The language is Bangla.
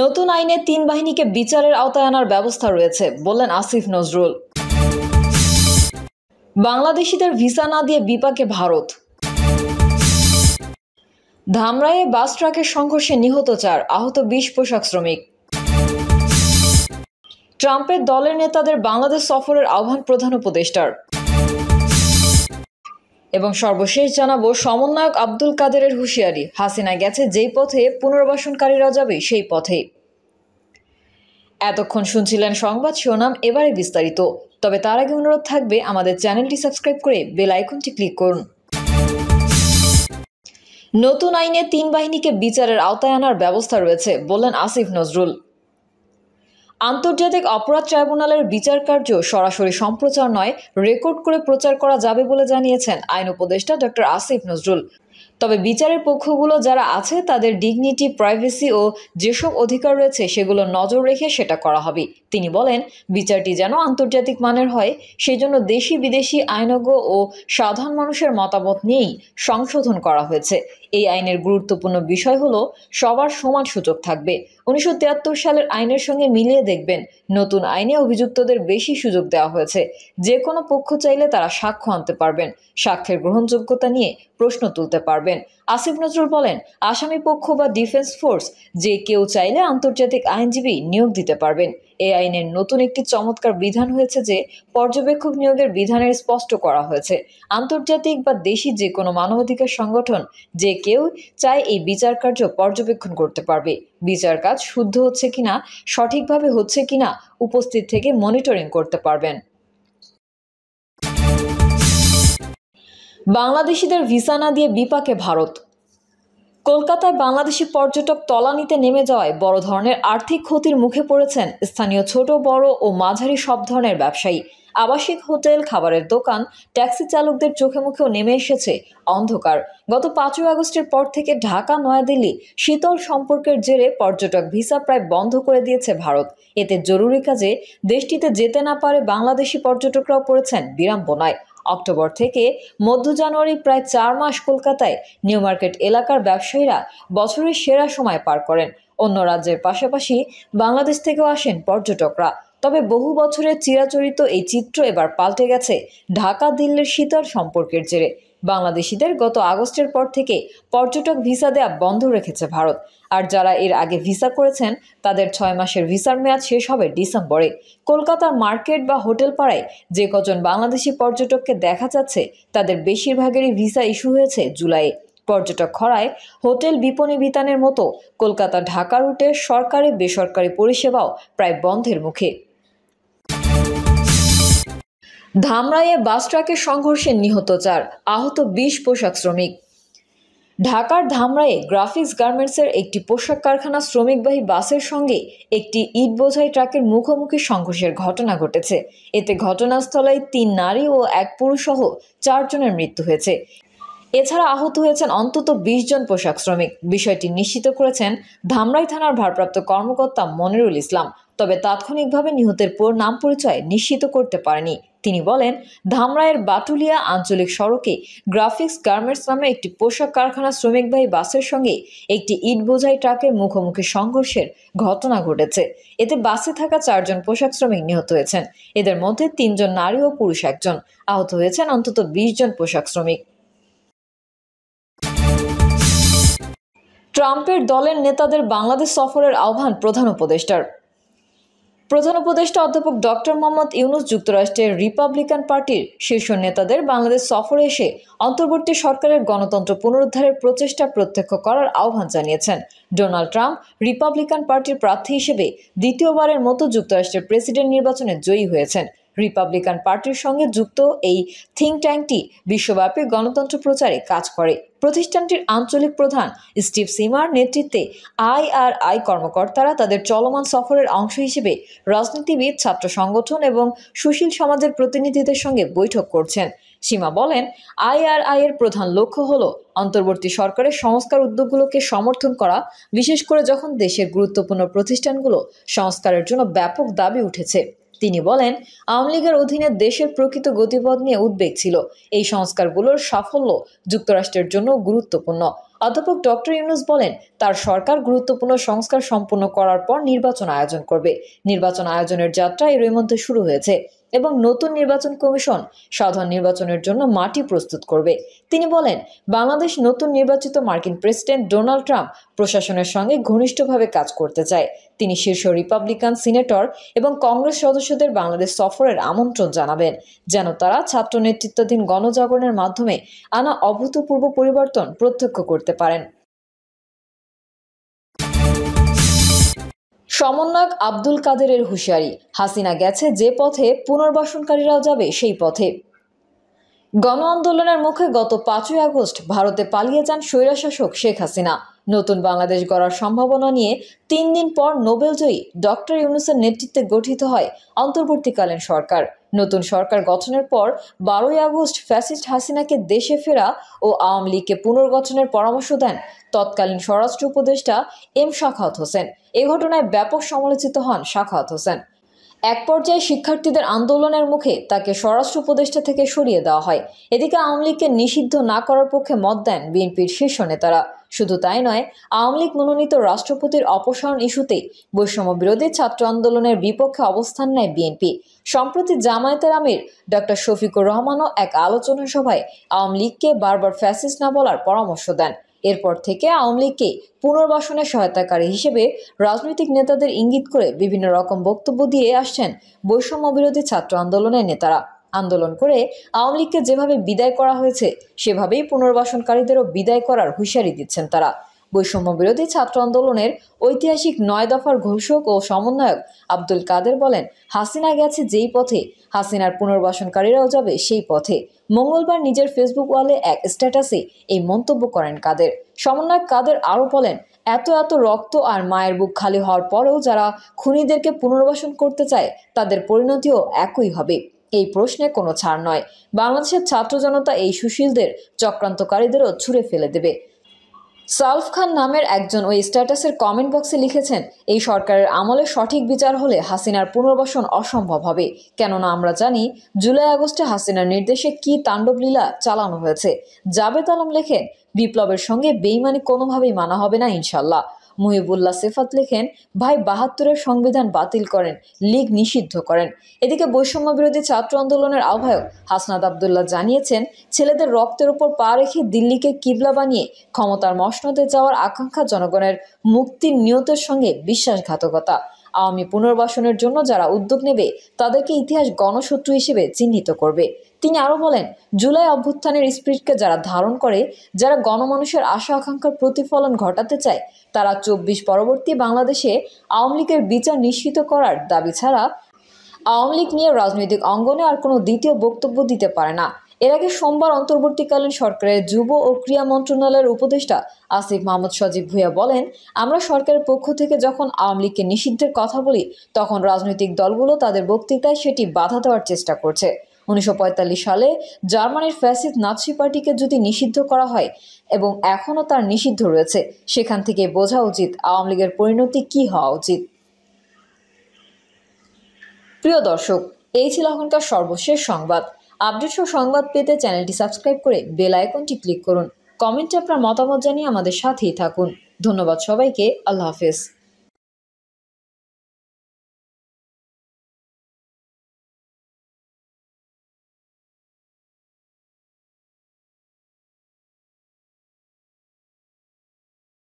নতুন আইনে তিন বাহিনীকে বিচারের আওতায় আনার ব্যবস্থা রয়েছে বললেন আসিফ নজরুল বাংলাদেশিদের ভিসা না দিয়ে বিপাকে ভারত ধামরায়ে বাস ট্রাকের সংঘর্ষে নিহত চার আহত বিশ পোশাক শ্রমিক ট্রাম্পের দলের নেতাদের বাংলাদেশ সফরের আহ্বান প্রধান উপদেষ্টার এবং সর্বশেষ জানাবো সমন্বয়ক আব্দুল কাদেরের হুঁশিয়ারি হাসিনা গেছে যেই পথে পুনর্বাসনকারীরা যাবে সেই পথে এতক্ষণ শুনছিলেন সংবাদ শিরোনাম এবারে বিস্তারিত তবে তার আগে অনুরোধ থাকবে আমাদের চ্যানেলটি সাবস্ক্রাইব করে বেল আইকনটি ক্লিক করুন নতুন আইনে তিন বাহিনীকে বিচারের আওতায় আনার ব্যবস্থা রয়েছে বললেন আসিফ নজরুল আন্তর্জাতিক অপরাধ ট্রাইব্যুনালের বিচার কার্য সরাসরি সম্প্রচার নয় রেকর্ড করে প্রচার করা যাবে বলে জানিয়েছেন আইন উপদেষ্টা ডক্টর আসিফ নজরুল তবে বিচারের পক্ষগুলো যারা আছে তাদের ডিগনিটি প্রাইভেসি ও যেসব অধিকার রয়েছে সেগুলো নজর রেখে সেটা করা হবে তিনি বলেন বিচারটি যেন আন্তর্জাতিক মানের হয় সেজন্য দেশি বিদেশি আইনজ্ঞ ও সাধারণ মানুষের মতামত নিয়েই সংশোধন করা হয়েছে এই আইনের গুরুত্বপূর্ণ বিষয় হলো সবার সমান সুযোগ থাকবে উনিশশো সালের আইনের সঙ্গে মিলিয়ে দেখবেন নতুন আইনে অভিযুক্তদের বেশি সুযোগ দেওয়া হয়েছে যে কোনো পক্ষ চাইলে তারা সাক্ষ্য আনতে পারবেন সাক্ষ্যের গ্রহণযোগ্যতা নিয়ে প্রশ্ন তুলতে পারবেন আসিফ নজরুল বলেন আসামি পক্ষ বা ডিফেন্স ফোর্স যে কেউ চাইলে আন্তর্জাতিক আইনজীবী নিয়োগ দিতে পারবেন এ আইনের নতুন একটি চমৎকার বিধান হয়েছে যে পর্যবেক্ষক নিয়োগের বিধানের স্পষ্ট করা হয়েছে আন্তর্জাতিক বা দেশি যে কোনো মানবাধিকার সংগঠন যে কেউ চায় এই বিচার কার্য পর্যবেক্ষণ করতে পারবে বিচার কাজ শুদ্ধ হচ্ছে কিনা সঠিকভাবে হচ্ছে কিনা উপস্থিত থেকে মনিটরিং করতে পারবেন বাংলাদেশিদের ভিসা না দিয়ে বিপাকে ভারত কলকাতায় বাংলাদেশি পর্যটক তলানিতে নেমে যাওয়ায় বড় ধরনের আর্থিক ক্ষতির মুখে পড়েছেন স্থানীয় ছোট বড় ও মাঝারি সব ধরনের ব্যবসায়ী আবাসিক হোটেল খাবারের দোকান ট্যাক্সি চালকদের চোখে মুখেও নেমে এসেছে অন্ধকার গত পাঁচই আগস্টের পর থেকে ঢাকা নয়াদিল্লি শীতল সম্পর্কের জেরে পর্যটক ভিসা প্রায় বন্ধ করে দিয়েছে ভারত এতে জরুরি কাজে দেশটিতে যেতে না পারে বাংলাদেশি পর্যটকরাও পড়েছেন বিড়ম্বনায় অক্টোবর থেকে মধ্য জানুয়ারি প্রায় চার মাস কলকাতায় নিউ মার্কেট এলাকার ব্যবসায়ীরা বছরের সেরা সময় পার করেন অন্য রাজ্যের পাশাপাশি বাংলাদেশ থেকেও আসেন পর্যটকরা তবে বহু বছরের চিরাচরিত এই চিত্র এবার পাল্টে গেছে ঢাকা দিল্লির শীতল সম্পর্কের জেরে বাংলাদেশিদের গত আগস্টের পর থেকে পর্যটক ভিসা দেয়া বন্ধ রেখেছে ভারত আর যারা এর আগে ভিসা করেছেন তাদের ছয় মাসের ভিসার মেয়াদ শেষ হবে ডিসেম্বরে কলকাতার মার্কেট বা হোটেল পাড়ায় যে কজন বাংলাদেশি পর্যটককে দেখা যাচ্ছে তাদের বেশিরভাগেরই ভিসা ইস্যু হয়েছে জুলাইয়ে পর্যটক খরায় হোটেল বিপণী বিতানের মতো কলকাতা ঢাকা রুটে সরকারি বেসরকারি পরিষেবাও প্রায় বন্ধের মুখে ধামরাইয়ে বাস ট্রাকের সংঘর্ষে নিহত চার আহত বিশ পোশাক শ্রমিক ঢাকার ধামরাইয়ে গ্রাফিক্স গার্মেন্টসের একটি পোশাক কারখানা শ্রমিকবাহী বাসের সঙ্গে একটি ইট বোঝাই ট্রাকের মুখোমুখি সংঘর্ষের ঘটনা ঘটেছে এতে ঘটনাস্থলে তিন নারী ও এক পুরুষ সহ চারজনের মৃত্যু হয়েছে এছাড়া আহত হয়েছেন অন্তত বিশ জন পোশাক শ্রমিক বিষয়টি নিশ্চিত করেছেন ধামরাই থানার ভারপ্রাপ্ত কর্মকর্তা মনিরুল ইসলাম তবে তাৎক্ষণিকভাবে নিহতের পর নাম পরিচয় নিশ্চিত করতে পারেনি তিনি বলেন ধামরায়ের বাটুলিয়া আঞ্চলিক সড়কে গ্রাফিক্স গার্মেন্টস নামে একটি পোশাক কারখানা শ্রমিকবাহী বাসের সঙ্গে একটি ইট বোঝাই ট্রাকের মুখোমুখি সংঘর্ষের ঘটনা ঘটেছে এতে বাসে থাকা চারজন পোশাক শ্রমিক নিহত হয়েছেন এদের মধ্যে তিনজন নারী ও পুরুষ একজন আহত হয়েছেন অন্তত বিশ জন পোশাক শ্রমিক ট্রাম্পের দলের নেতাদের বাংলাদেশ সফরের আহ্বান প্রধান উপদেষ্টার প্রধান উপদেষ্টা অধ্যাপক ডক্টর মোহাম্মদ ইউনুস যুক্তরাষ্ট্রের রিপাবলিকান পার্টির শীর্ষ নেতাদের বাংলাদেশ সফরে এসে অন্তর্বর্তী সরকারের গণতন্ত্র পুনরুদ্ধারের প্রচেষ্টা প্রত্যক্ষ করার আহ্বান জানিয়েছেন ডোনাল্ড ট্রাম্প রিপাবলিকান পার্টির প্রার্থী হিসেবে দ্বিতীয়বারের মতো যুক্তরাষ্ট্রের প্রেসিডেন্ট নির্বাচনে জয়ী হয়েছেন রিপাবলিকান পার্টির সঙ্গে যুক্ত এই থিঙ্ক ট্যাঙ্কটি বিশ্বব্যাপী গণতন্ত্র প্রচারে কাজ করে প্রতিষ্ঠানটির আঞ্চলিক প্রধান স্টিভ সিমার নেতৃত্বে আইআরআই কর্মকর্তারা তাদের চলমান সফরের অংশ হিসেবে রাজনীতিবিদ ছাত্র সংগঠন এবং সুশীল সমাজের প্রতিনিধিদের সঙ্গে বৈঠক করছেন সীমা বলেন আইআরআই এর প্রধান লক্ষ্য হল অন্তর্বর্তী সরকারের সংস্কার উদ্যোগগুলোকে সমর্থন করা বিশেষ করে যখন দেশের গুরুত্বপূর্ণ প্রতিষ্ঠানগুলো সংস্কারের জন্য ব্যাপক দাবি উঠেছে তিনি বলেন আওয়ামী লীগের অধীনে দেশের প্রকৃত গতিপথ নিয়ে উদ্বেগ ছিল এই সংস্কারগুলোর সাফল্য যুক্তরাষ্ট্রের জন্য গুরুত্বপূর্ণ অধ্যাপক ডক্টর ইউনুস বলেন তার সরকার গুরুত্বপূর্ণ সংস্কার সম্পন্ন করার পর নির্বাচন আয়োজন করবে নির্বাচন আয়োজনের যাত্রা এরই মধ্যে শুরু হয়েছে এবং নতুন নির্বাচন কমিশন সাধারণ নির্বাচনের জন্য মাটি প্রস্তুত করবে তিনি বলেন বাংলাদেশ নতুন নির্বাচিত মার্কিন প্রেসিডেন্ট ডোনাল্ড ট্রাম্প প্রশাসনের সঙ্গে ঘনিষ্ঠভাবে কাজ করতে চায় তিনি শীর্ষ রিপাবলিকান সিনেটর এবং কংগ্রেস সদস্যদের বাংলাদেশ সফরের আমন্ত্রণ জানাবেন যেন তারা ছাত্র নেতৃত্বাধীন গণজাগরণের মাধ্যমে আনা অভূতপূর্ব পরিবর্তন প্রত্যক্ষ করতে পারেন সমন্বয়ক আব্দুল কাদেরের হুঁশিয়ারি হাসিনা গেছে যে পথে পুনর্বাসনকারীরাও যাবে সেই পথে গণ আন্দোলনের মুখে গত পাঁচই আগস্ট ভারতে পালিয়ে যান স্বৈরাশাসক শেখ হাসিনা নতুন বাংলাদেশ গড়ার সম্ভাবনা নিয়ে তিন দিন পর নোবেলজয়ী ডক্টর ইউনুসের নেতৃত্বে গঠিত হয় অন্তর্বর্তীকালীন সরকার নতুন সরকার গঠনের পর বারোই আগস্ট ফ্যাসিস্ট হাসিনাকে দেশে ফেরা ও আওয়ামী লীগকে পুনর্গঠনের পরামর্শ দেন তৎকালীন স্বরাষ্ট্র উপদেষ্টা এম শাখাত হোসেন এ ঘটনায় ব্যাপক সমালোচিত হন শাখাত হোসেন এক পর্যায়ে শিক্ষার্থীদের আন্দোলনের মুখে তাকে স্বরাষ্ট্র উপদেষ্টা থেকে সরিয়ে দেওয়া হয় এদিকে আওয়ামী লীগকে নিষিদ্ধ না করার পক্ষে মত দেন বিএনপির শীর্ষ নেতারা শুধু তাই নয় আওয়ামী লীগ মনোনীত রাষ্ট্রপতির অপসারণ ইস্যুতে বৈষম্য বিরোধী ছাত্র আন্দোলনের বিপক্ষে অবস্থান নেয় বিএনপি সম্প্রতি জামায়াতের আমির ডক্টর শফিকুর রহমানও এক আলোচনা সভায় আওয়ামী লীগকে বারবার ফ্যাসিস না বলার পরামর্শ দেন এরপর থেকে আওয়ামী লীগকে পুনর্বাসনে সহায়তাকারী হিসেবে রাজনৈতিক নেতাদের ইঙ্গিত করে বিভিন্ন রকম বক্তব্য দিয়ে আসছেন বৈষম্য বিরোধী ছাত্র আন্দোলনের নেতারা আন্দোলন করে আওয়ামী লীগকে যেভাবে বিদায় করা হয়েছে সেভাবেই পুনর্বাসনকারীদেরও বিদায় করার হুঁশিয়ারি দিচ্ছেন তারা বৈষম্য বিরোধী ছাত্র আন্দোলনের ঐতিহাসিক নয় দফার ঘোষক ও সমন্বয়ক আব্দুল কাদের বলেন হাসিনা গেছে যেই পথে হাসিনার পুনর্বাসনকারীরাও যাবে সেই পথে মঙ্গলবার নিজের ফেসবুক ওয়ালে এক স্ট্যাটাসে এই মন্তব্য করেন কাদের সমন্বয়ক কাদের আরও বলেন এত এত রক্ত আর মায়ের বুক খালি হওয়ার পরেও যারা খুনিদেরকে পুনর্বাসন করতে চায় তাদের পরিণতিও একই হবে এই প্রশ্নে কোনো ছাড় নয় বাংলাদেশের ছাত্র জনতা এই সুশীলদের চক্রান্তকারীদেরও ছুঁড়ে ফেলে দেবে সালফ খান নামের একজন ওই স্ট্যাটাসের কমেন্ট বক্সে লিখেছেন এই সরকারের আমলে সঠিক বিচার হলে হাসিনার পুনর্বাসন অসম্ভব হবে কেননা আমরা জানি জুলাই আগস্টে হাসিনার নির্দেশে কি তাণ্ডব লীলা চালানো হয়েছে জাবেদ আলম লেখেন বিপ্লবের সঙ্গে বেইমানি কোনোভাবেই মানা হবে না ইনশাল্লাহ মুহিবুল্লাহ সেফাত লেখেন ভাই বাহাত্তরের সংবিধান বাতিল করেন লীগ নিষিদ্ধ করেন এদিকে বৈষম্য বিরোধী ছাত্র আন্দোলনের আহ্বায়ক হাসনাদ আবদুল্লাহ জানিয়েছেন ছেলেদের রক্তের উপর পা রেখে দিল্লিকে কিবলা বানিয়ে ক্ষমতার মশনতে যাওয়ার আকাঙ্ক্ষা জনগণের মুক্তির নিয়তের সঙ্গে বিশ্বাসঘাতকতা আওয়ামী পুনর্বাসনের জন্য যারা উদ্যোগ নেবে তাদেরকে ইতিহাস গণশত্রু হিসেবে চিহ্নিত করবে তিনি আরও বলেন জুলাই অভ্যুত্থানের স্পিরিটকে যারা ধারণ করে যারা গণমানুষের আশা আকাঙ্ক্ষার প্রতিফলন ঘটাতে চায় তারা চব্বিশ পরবর্তী বাংলাদেশে আওয়ামী লীগের বিচার নিশ্চিত করার দাবি ছাড়া আওয়ামী লীগ নিয়ে রাজনৈতিক অঙ্গনে আর কোনো দ্বিতীয় বক্তব্য দিতে পারে না এর আগে সোমবার অন্তর্বর্তীকালীন সরকারের যুব ও ক্রীড়া মন্ত্রণালয়ের উপদেষ্টা আসিফ মাহমুদ সজীব ভুয়া বলেন আমরা সরকারের পক্ষ থেকে যখন আওয়ামী লীগকে নিষিদ্ধের কথা বলি তখন রাজনৈতিক দলগুলো তাদের বক্তৃতায় সেটি বাধা দেওয়ার চেষ্টা করছে উনিশশো সালে জার্মানির ফ্যাসিস নাৎসি পার্টিকে যদি নিষিদ্ধ করা হয় এবং এখনও তার নিষিদ্ধ রয়েছে সেখান থেকে বোঝা উচিত আওয়ামী লীগের পরিণতি কি হওয়া উচিত প্রিয় দর্শক এই ছিল এখনকার সর্বশেষ সংবাদ আপডেট ও সংবাদ পেতে চ্যানেলটি সাবস্ক্রাইব করে বেল আইকনটি ক্লিক করুন কমেন্টে আপনার মতামত জানিয়ে আমাদের সাথেই থাকুন ধন্যবাদ সবাইকে আল্লাহ হাফেজ